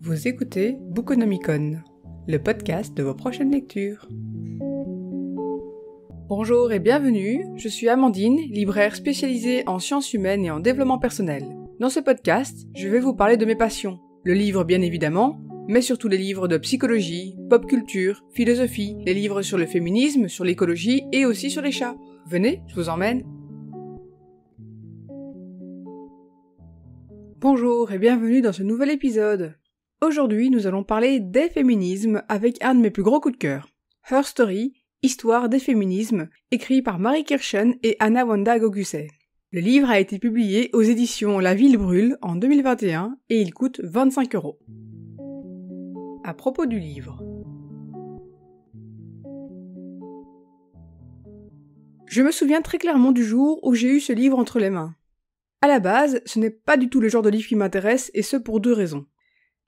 Vous écoutez Bookonomicon, le podcast de vos prochaines lectures. Bonjour et bienvenue, je suis Amandine, libraire spécialisée en sciences humaines et en développement personnel. Dans ce podcast, je vais vous parler de mes passions. Le livre bien évidemment, mais surtout les livres de psychologie, pop culture, philosophie, les livres sur le féminisme, sur l'écologie et aussi sur les chats. Venez, je vous emmène Bonjour et bienvenue dans ce nouvel épisode. Aujourd'hui, nous allons parler des féminismes avec un de mes plus gros coups de cœur. Her Story, Histoire des féminismes, écrit par Marie Kirchen et Anna Wanda Goguset. Le livre a été publié aux éditions La Ville Brûle en 2021 et il coûte 25 euros. À propos du livre. Je me souviens très clairement du jour où j'ai eu ce livre entre les mains. À la base, ce n'est pas du tout le genre de livre qui m'intéresse, et ce pour deux raisons.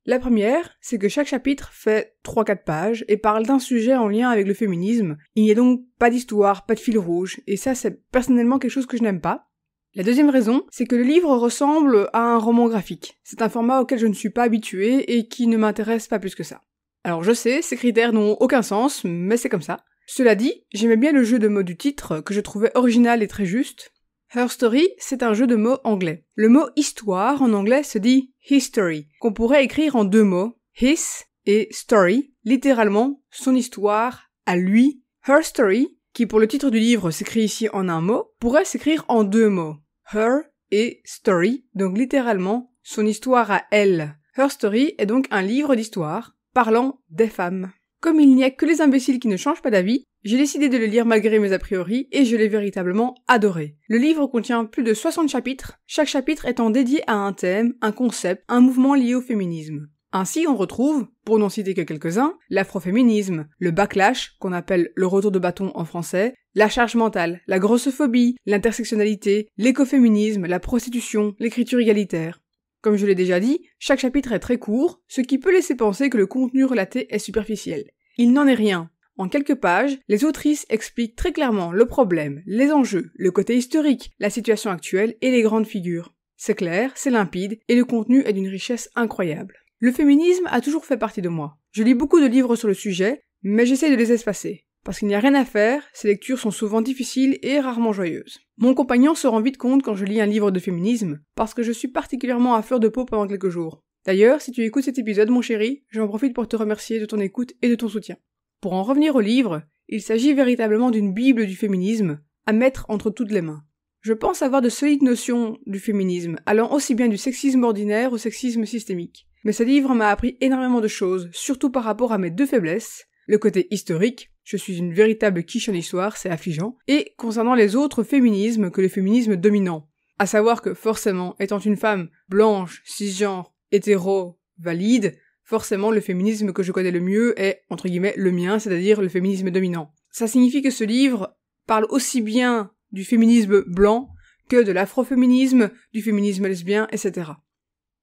La première, c'est que chaque chapitre fait 3-4 pages et parle d'un sujet en lien avec le féminisme. Il n'y a donc pas d'histoire, pas de fil rouge, et ça c'est personnellement quelque chose que je n'aime pas. La deuxième raison, c'est que le livre ressemble à un roman graphique. C'est un format auquel je ne suis pas habituée et qui ne m'intéresse pas plus que ça. Alors je sais, ces critères n'ont aucun sens, mais c'est comme ça. Cela dit, j'aimais bien le jeu de mots du titre, que je trouvais original et très juste, Her Story, c'est un jeu de mots anglais. Le mot histoire en anglais se dit history, qu'on pourrait écrire en deux mots, his et story, littéralement son histoire à lui. Her Story, qui pour le titre du livre s'écrit ici en un mot, pourrait s'écrire en deux mots, her et story, donc littéralement son histoire à elle. Her Story est donc un livre d'histoire parlant des femmes. Comme il n'y a que les imbéciles qui ne changent pas d'avis, j'ai décidé de le lire malgré mes a priori et je l'ai véritablement adoré. Le livre contient plus de 60 chapitres, chaque chapitre étant dédié à un thème, un concept, un mouvement lié au féminisme. Ainsi, on retrouve, pour n'en citer que quelques-uns, l'afroféminisme, le backlash, qu'on appelle le retour de bâton en français, la charge mentale, la grossophobie, l'intersectionnalité, l'écoféminisme, la prostitution, l'écriture égalitaire. Comme je l'ai déjà dit, chaque chapitre est très court, ce qui peut laisser penser que le contenu relaté est superficiel. Il n'en est rien, en quelques pages, les autrices expliquent très clairement le problème, les enjeux, le côté historique, la situation actuelle et les grandes figures. C'est clair, c'est limpide, et le contenu est d'une richesse incroyable. Le féminisme a toujours fait partie de moi. Je lis beaucoup de livres sur le sujet, mais j'essaie de les espacer. Parce qu'il n'y a rien à faire, ces lectures sont souvent difficiles et rarement joyeuses. Mon compagnon se rend vite compte quand je lis un livre de féminisme, parce que je suis particulièrement à fleur de peau pendant quelques jours. D'ailleurs, si tu écoutes cet épisode, mon chéri, j'en profite pour te remercier de ton écoute et de ton soutien. Pour en revenir au livre, il s'agit véritablement d'une bible du féminisme, à mettre entre toutes les mains. Je pense avoir de solides notions du féminisme, allant aussi bien du sexisme ordinaire au sexisme systémique. Mais ce livre m'a appris énormément de choses, surtout par rapport à mes deux faiblesses, le côté historique, je suis une véritable quiche en histoire, c'est affligeant, et concernant les autres féminismes que le féminisme dominant. À savoir que, forcément, étant une femme blanche, cisgenre, hétéro, valide, forcément le féminisme que je connais le mieux est, entre guillemets, le mien, c'est-à-dire le féminisme dominant. Ça signifie que ce livre parle aussi bien du féminisme blanc que de l'afroféminisme, du féminisme lesbien, etc.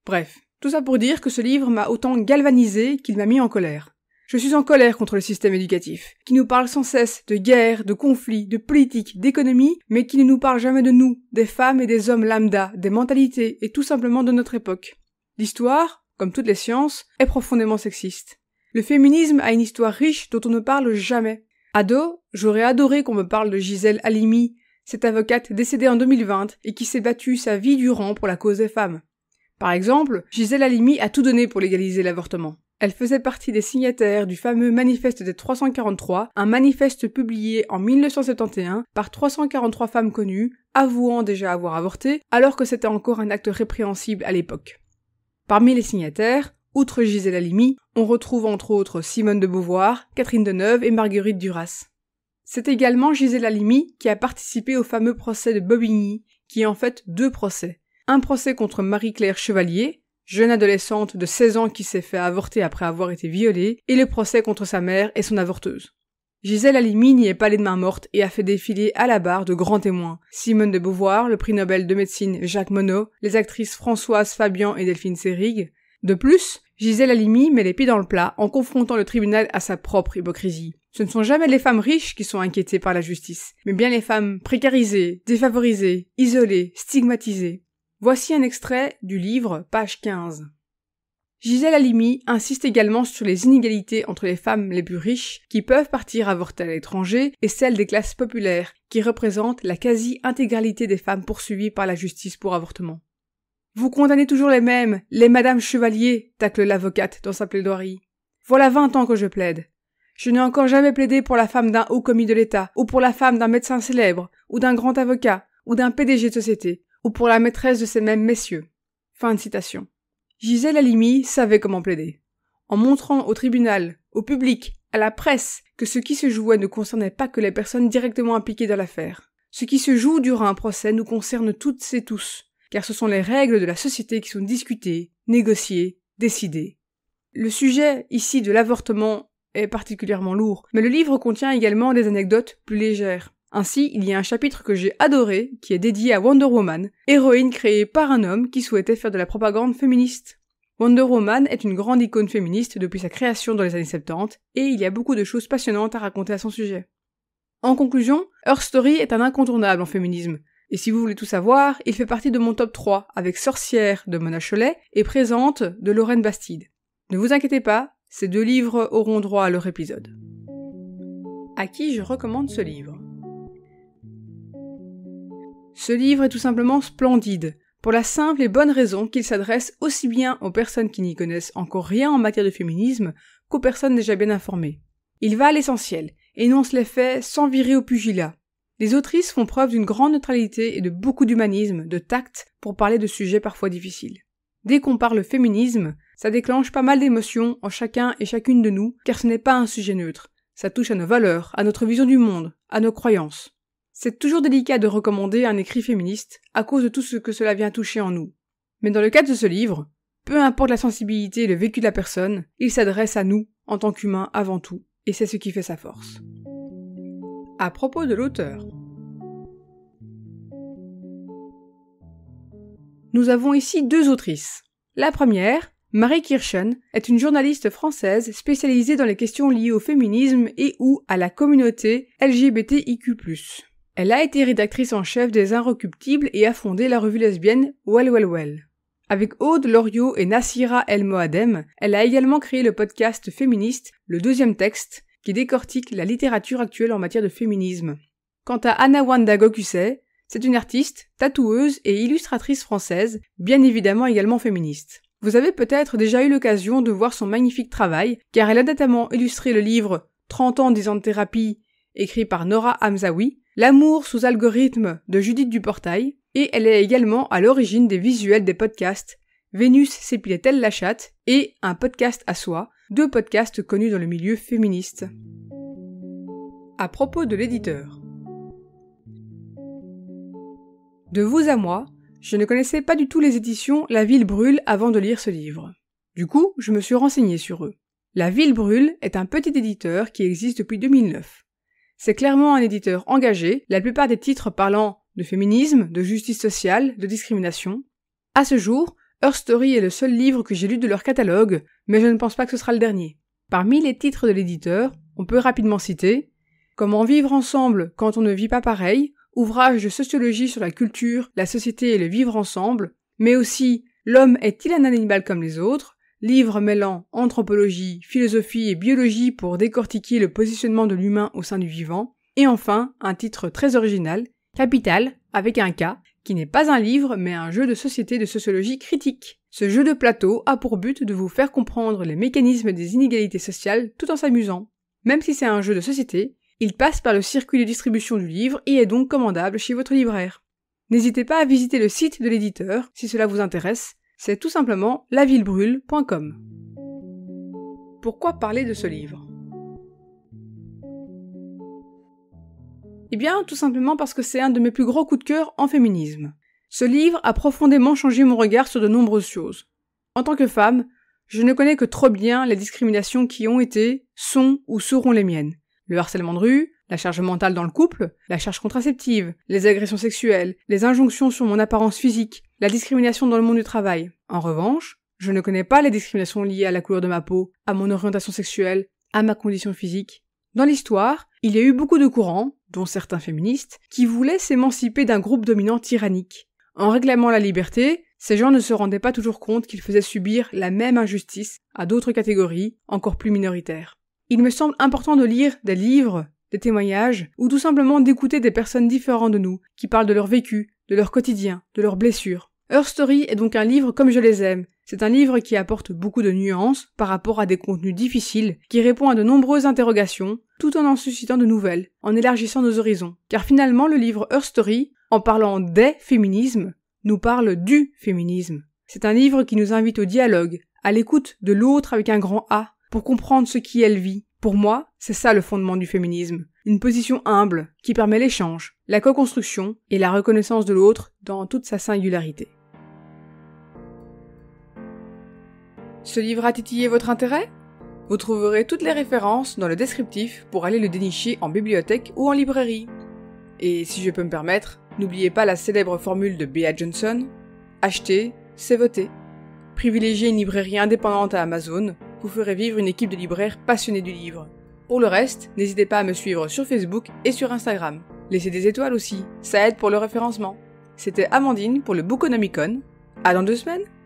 Bref, tout ça pour dire que ce livre m'a autant galvanisé qu'il m'a mis en colère. Je suis en colère contre le système éducatif, qui nous parle sans cesse de guerre, de conflits, de politique, d'économie, mais qui ne nous parle jamais de nous, des femmes et des hommes lambda, des mentalités, et tout simplement de notre époque. L'histoire, comme toutes les sciences, est profondément sexiste. Le féminisme a une histoire riche dont on ne parle jamais. Ado, j'aurais adoré qu'on me parle de Gisèle Halimi, cette avocate décédée en 2020 et qui s'est battue sa vie durant pour la cause des femmes. Par exemple, Gisèle Halimi a tout donné pour légaliser l'avortement. Elle faisait partie des signataires du fameux manifeste des 343, un manifeste publié en 1971 par 343 femmes connues, avouant déjà avoir avorté, alors que c'était encore un acte répréhensible à l'époque. Parmi les signataires, outre Gisèle Halimi, on retrouve entre autres Simone de Beauvoir, Catherine Deneuve et Marguerite Duras. C'est également Gisèle Halimi qui a participé au fameux procès de Bobigny, qui est en fait deux procès. Un procès contre Marie-Claire Chevalier, jeune adolescente de 16 ans qui s'est fait avorter après avoir été violée, et le procès contre sa mère et son avorteuse. Gisèle Halimi n'y est pas les mains mortes et a fait défiler à la barre de grands témoins. Simone de Beauvoir, le prix Nobel de médecine Jacques Monod, les actrices Françoise Fabian et Delphine Seyrig. De plus, Gisèle Halimi met les pieds dans le plat en confrontant le tribunal à sa propre hypocrisie. Ce ne sont jamais les femmes riches qui sont inquiétées par la justice, mais bien les femmes précarisées, défavorisées, isolées, stigmatisées. Voici un extrait du livre, page 15. Gisèle Halimi insiste également sur les inégalités entre les femmes les plus riches, qui peuvent partir avorter à l'étranger, et celles des classes populaires, qui représentent la quasi-intégralité des femmes poursuivies par la justice pour avortement. Vous condamnez toujours les mêmes, les Madame Chevalier, tacle l'avocate dans sa plaidoirie. Voilà vingt ans que je plaide. Je n'ai encore jamais plaidé pour la femme d'un haut commis de l'État, ou pour la femme d'un médecin célèbre, ou d'un grand avocat, ou d'un PDG de société, ou pour la maîtresse de ces mêmes messieurs. Fin de citation. Gisèle Halimi savait comment plaider. En montrant au tribunal, au public, à la presse que ce qui se jouait ne concernait pas que les personnes directement impliquées dans l'affaire. Ce qui se joue durant un procès nous concerne toutes et tous, car ce sont les règles de la société qui sont discutées, négociées, décidées. Le sujet ici de l'avortement est particulièrement lourd, mais le livre contient également des anecdotes plus légères. Ainsi, il y a un chapitre que j'ai adoré qui est dédié à Wonder Woman, héroïne créée par un homme qui souhaitait faire de la propagande féministe. Wonder Woman est une grande icône féministe depuis sa création dans les années 70 et il y a beaucoup de choses passionnantes à raconter à son sujet. En conclusion, Her Story est un incontournable en féminisme. Et si vous voulez tout savoir, il fait partie de mon top 3 avec Sorcière de Mona Cholet et Présente de Lorraine Bastide. Ne vous inquiétez pas, ces deux livres auront droit à leur épisode. À qui je recommande ce livre ce livre est tout simplement splendide, pour la simple et bonne raison qu'il s'adresse aussi bien aux personnes qui n'y connaissent encore rien en matière de féminisme qu'aux personnes déjà bien informées. Il va à l'essentiel, énonce les faits sans virer au pugilat. Les autrices font preuve d'une grande neutralité et de beaucoup d'humanisme, de tact, pour parler de sujets parfois difficiles. Dès qu'on parle féminisme, ça déclenche pas mal d'émotions en chacun et chacune de nous, car ce n'est pas un sujet neutre. Ça touche à nos valeurs, à notre vision du monde, à nos croyances. C'est toujours délicat de recommander un écrit féministe à cause de tout ce que cela vient toucher en nous. Mais dans le cadre de ce livre, peu importe la sensibilité et le vécu de la personne, il s'adresse à nous en tant qu'humains avant tout, et c'est ce qui fait sa force. À propos de l'auteur. Nous avons ici deux autrices. La première, Marie Kirchen, est une journaliste française spécialisée dans les questions liées au féminisme et ou à la communauté LGBTIQ+. Elle a été rédactrice en chef des Inrecuptibles et a fondé la revue lesbienne Well Well Well. Avec Aude Loriot et Nassira El Moadem, elle a également créé le podcast féministe Le Deuxième Texte, qui décortique la littérature actuelle en matière de féminisme. Quant à Anna Wanda Gokusei, c'est une artiste, tatoueuse et illustratrice française, bien évidemment également féministe. Vous avez peut-être déjà eu l'occasion de voir son magnifique travail, car elle a notamment illustré le livre 30 ans des thérapie, écrit par Nora Hamzaoui, L'amour sous algorithme de Judith Duportail, et elle est également à l'origine des visuels des podcasts Vénus s'épilait-elle la chatte et Un podcast à soi, deux podcasts connus dans le milieu féministe. À propos de l'éditeur. De vous à moi, je ne connaissais pas du tout les éditions La Ville Brûle avant de lire ce livre. Du coup, je me suis renseignée sur eux. La Ville Brûle est un petit éditeur qui existe depuis 2009. C'est clairement un éditeur engagé, la plupart des titres parlant de féminisme, de justice sociale, de discrimination. À ce jour, Her Story est le seul livre que j'ai lu de leur catalogue, mais je ne pense pas que ce sera le dernier. Parmi les titres de l'éditeur, on peut rapidement citer Comment vivre ensemble quand on ne vit pas pareil, ouvrage de sociologie sur la culture, la société et le vivre ensemble, mais aussi L'homme est-il un animal comme les autres, livre mêlant anthropologie, philosophie et biologie pour décortiquer le positionnement de l'humain au sein du vivant, et enfin un titre très original, Capital, avec un K, qui n'est pas un livre mais un jeu de société de sociologie critique. Ce jeu de plateau a pour but de vous faire comprendre les mécanismes des inégalités sociales tout en s'amusant. Même si c'est un jeu de société, il passe par le circuit de distribution du livre et est donc commandable chez votre libraire. N'hésitez pas à visiter le site de l'éditeur si cela vous intéresse c'est tout simplement lavillebrûle.com. Pourquoi parler de ce livre Eh bien, tout simplement parce que c'est un de mes plus gros coups de cœur en féminisme. Ce livre a profondément changé mon regard sur de nombreuses choses. En tant que femme, je ne connais que trop bien les discriminations qui ont été, sont ou seront les miennes. Le harcèlement de rue, la charge mentale dans le couple, la charge contraceptive, les agressions sexuelles, les injonctions sur mon apparence physique, la discrimination dans le monde du travail. En revanche, je ne connais pas les discriminations liées à la couleur de ma peau, à mon orientation sexuelle, à ma condition physique. Dans l'histoire, il y a eu beaucoup de courants, dont certains féministes, qui voulaient s'émanciper d'un groupe dominant tyrannique. En réclamant la liberté, ces gens ne se rendaient pas toujours compte qu'ils faisaient subir la même injustice à d'autres catégories, encore plus minoritaires. Il me semble important de lire des livres, des témoignages, ou tout simplement d'écouter des personnes différentes de nous, qui parlent de leur vécu, de leur quotidien, de leurs blessures. Her Story est donc un livre comme je les aime. C'est un livre qui apporte beaucoup de nuances par rapport à des contenus difficiles, qui répond à de nombreuses interrogations, tout en en suscitant de nouvelles, en élargissant nos horizons. Car finalement, le livre Her Story, en parlant des féminismes, nous parle du féminisme. C'est un livre qui nous invite au dialogue, à l'écoute de l'autre avec un grand A, pour comprendre ce qui elle vit. Pour moi, c'est ça le fondement du féminisme. Une position humble, qui permet l'échange, la co-construction et la reconnaissance de l'autre dans toute sa singularité. Ce livre a titillé votre intérêt Vous trouverez toutes les références dans le descriptif pour aller le dénicher en bibliothèque ou en librairie. Et si je peux me permettre, n'oubliez pas la célèbre formule de Bea Johnson Acheter, c'est voter. Privilégiez une librairie indépendante à Amazon, vous ferez vivre une équipe de libraires passionnés du livre. Pour le reste, n'hésitez pas à me suivre sur Facebook et sur Instagram. Laissez des étoiles aussi, ça aide pour le référencement. C'était Amandine pour le Bookonomicon. À dans deux semaines